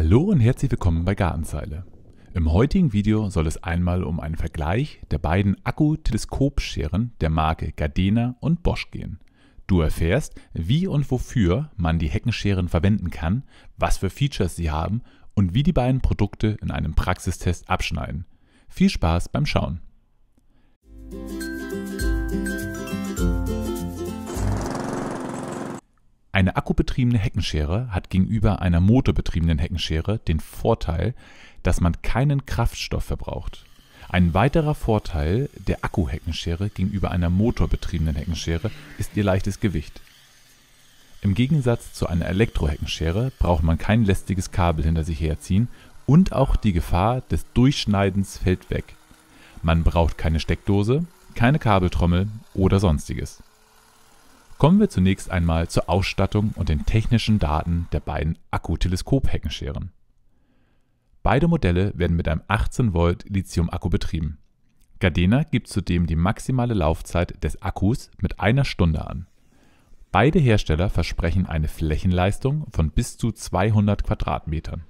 Hallo und herzlich willkommen bei Gartenzeile. Im heutigen Video soll es einmal um einen Vergleich der beiden Akkuteleskopscheren der Marke Gardena und Bosch gehen. Du erfährst, wie und wofür man die Heckenscheren verwenden kann, was für Features sie haben und wie die beiden Produkte in einem Praxistest abschneiden. Viel Spaß beim Schauen! Eine akkubetriebene Heckenschere hat gegenüber einer motorbetriebenen Heckenschere den Vorteil, dass man keinen Kraftstoff verbraucht. Ein weiterer Vorteil der Akkuheckenschere gegenüber einer motorbetriebenen Heckenschere ist ihr leichtes Gewicht. Im Gegensatz zu einer Elektroheckenschere braucht man kein lästiges Kabel hinter sich herziehen und auch die Gefahr des Durchschneidens fällt weg. Man braucht keine Steckdose, keine Kabeltrommel oder sonstiges Kommen wir zunächst einmal zur Ausstattung und den technischen Daten der beiden Akkuteleskop-Heckenscheren. Beide Modelle werden mit einem 18 Volt Lithium-Akku betrieben. Gardena gibt zudem die maximale Laufzeit des Akkus mit einer Stunde an. Beide Hersteller versprechen eine Flächenleistung von bis zu 200 Quadratmetern.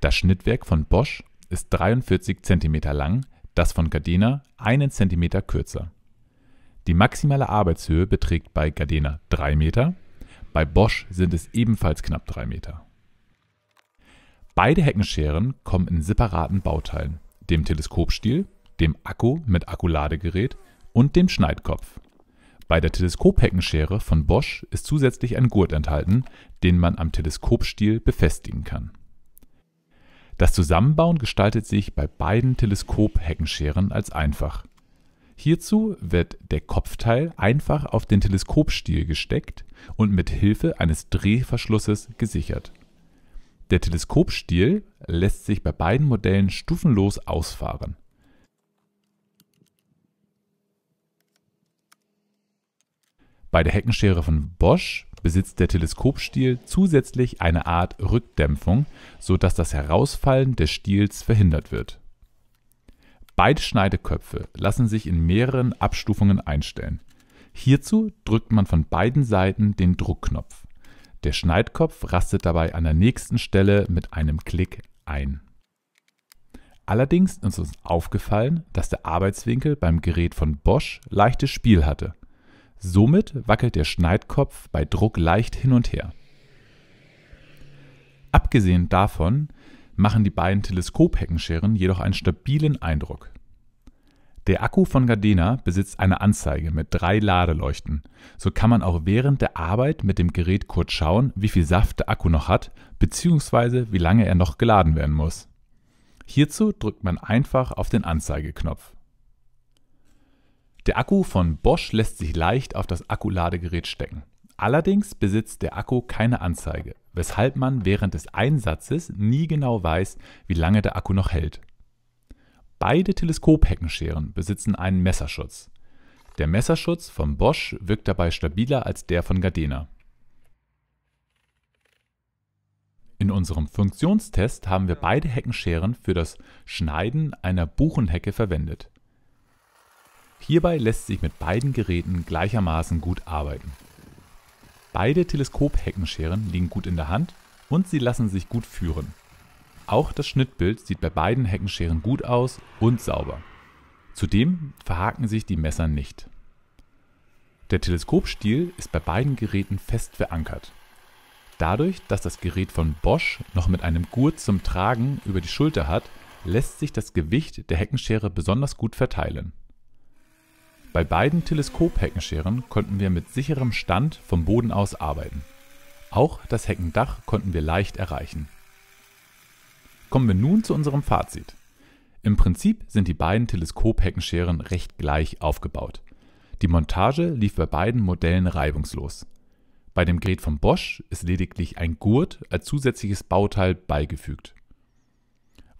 Das Schnittwerk von Bosch ist 43 cm lang, das von Gardena einen Zentimeter kürzer. Die maximale Arbeitshöhe beträgt bei Gardena 3 Meter, bei Bosch sind es ebenfalls knapp 3 Meter. Beide Heckenscheren kommen in separaten Bauteilen, dem Teleskopstiel, dem Akku mit Akkuladegerät und dem Schneidkopf. Bei der Teleskopheckenschere von Bosch ist zusätzlich ein Gurt enthalten, den man am Teleskopstiel befestigen kann. Das Zusammenbauen gestaltet sich bei beiden Teleskopheckenscheren als einfach. Hierzu wird der Kopfteil einfach auf den Teleskopstiel gesteckt und mit Hilfe eines Drehverschlusses gesichert. Der Teleskopstiel lässt sich bei beiden Modellen stufenlos ausfahren. Bei der Heckenschere von Bosch besitzt der Teleskopstiel zusätzlich eine Art Rückdämpfung, sodass das Herausfallen des Stiels verhindert wird Beide Schneideköpfe lassen sich in mehreren Abstufungen einstellen. Hierzu drückt man von beiden Seiten den Druckknopf. Der Schneidkopf rastet dabei an der nächsten Stelle mit einem Klick ein. Allerdings ist uns aufgefallen, dass der Arbeitswinkel beim Gerät von Bosch leichtes Spiel hatte. Somit wackelt der Schneidkopf bei Druck leicht hin und her. Abgesehen davon machen die beiden Teleskopheckenscheren jedoch einen stabilen Eindruck. Der Akku von Gardena besitzt eine Anzeige mit drei Ladeleuchten. So kann man auch während der Arbeit mit dem Gerät kurz schauen, wie viel Saft der Akku noch hat, bzw. wie lange er noch geladen werden muss. Hierzu drückt man einfach auf den Anzeigeknopf. Der Akku von Bosch lässt sich leicht auf das Akkuladegerät stecken. Allerdings besitzt der Akku keine Anzeige, weshalb man während des Einsatzes nie genau weiß, wie lange der Akku noch hält. Beide Teleskopheckenscheren besitzen einen Messerschutz. Der Messerschutz von Bosch wirkt dabei stabiler als der von Gardena. In unserem Funktionstest haben wir beide Heckenscheren für das Schneiden einer Buchenhecke verwendet. Hierbei lässt sich mit beiden Geräten gleichermaßen gut arbeiten. Beide Teleskopheckenscheren liegen gut in der Hand und sie lassen sich gut führen. Auch das Schnittbild sieht bei beiden Heckenscheren gut aus und sauber. Zudem verhaken sich die Messer nicht. Der Teleskopstiel ist bei beiden Geräten fest verankert. Dadurch, dass das Gerät von Bosch noch mit einem Gurt zum Tragen über die Schulter hat, lässt sich das Gewicht der Heckenschere besonders gut verteilen bei beiden Teleskopheckenscheren konnten wir mit sicherem Stand vom Boden aus arbeiten. Auch das Heckendach konnten wir leicht erreichen. Kommen wir nun zu unserem Fazit. Im Prinzip sind die beiden Teleskopheckenscheren recht gleich aufgebaut. Die Montage lief bei beiden Modellen reibungslos. Bei dem Gerät von Bosch ist lediglich ein Gurt als zusätzliches Bauteil beigefügt.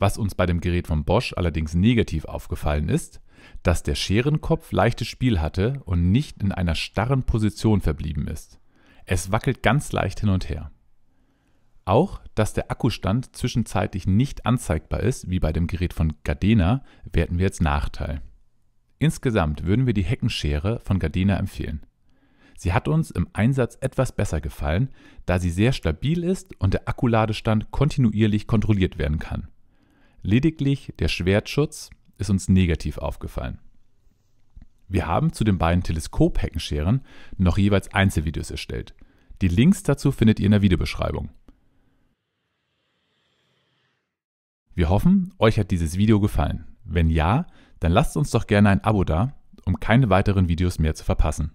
Was uns bei dem Gerät von Bosch allerdings negativ aufgefallen ist, dass der Scherenkopf leichtes Spiel hatte und nicht in einer starren Position verblieben ist. Es wackelt ganz leicht hin und her. Auch, dass der Akkustand zwischenzeitlich nicht anzeigbar ist, wie bei dem Gerät von Gardena, werten wir als Nachteil. Insgesamt würden wir die Heckenschere von Gardena empfehlen. Sie hat uns im Einsatz etwas besser gefallen, da sie sehr stabil ist und der Akkuladestand kontinuierlich kontrolliert werden kann. Lediglich der Schwertschutz ist uns negativ aufgefallen. Wir haben zu den beiden Teleskopheckenscheren noch jeweils Einzelvideos erstellt. Die Links dazu findet ihr in der Videobeschreibung. Wir hoffen, euch hat dieses Video gefallen. Wenn ja, dann lasst uns doch gerne ein Abo da, um keine weiteren Videos mehr zu verpassen.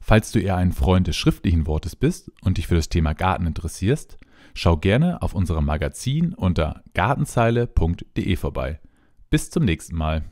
Falls du eher ein Freund des schriftlichen Wortes bist und dich für das Thema Garten interessierst, Schau gerne auf unserem Magazin unter gartenzeile.de vorbei. Bis zum nächsten Mal.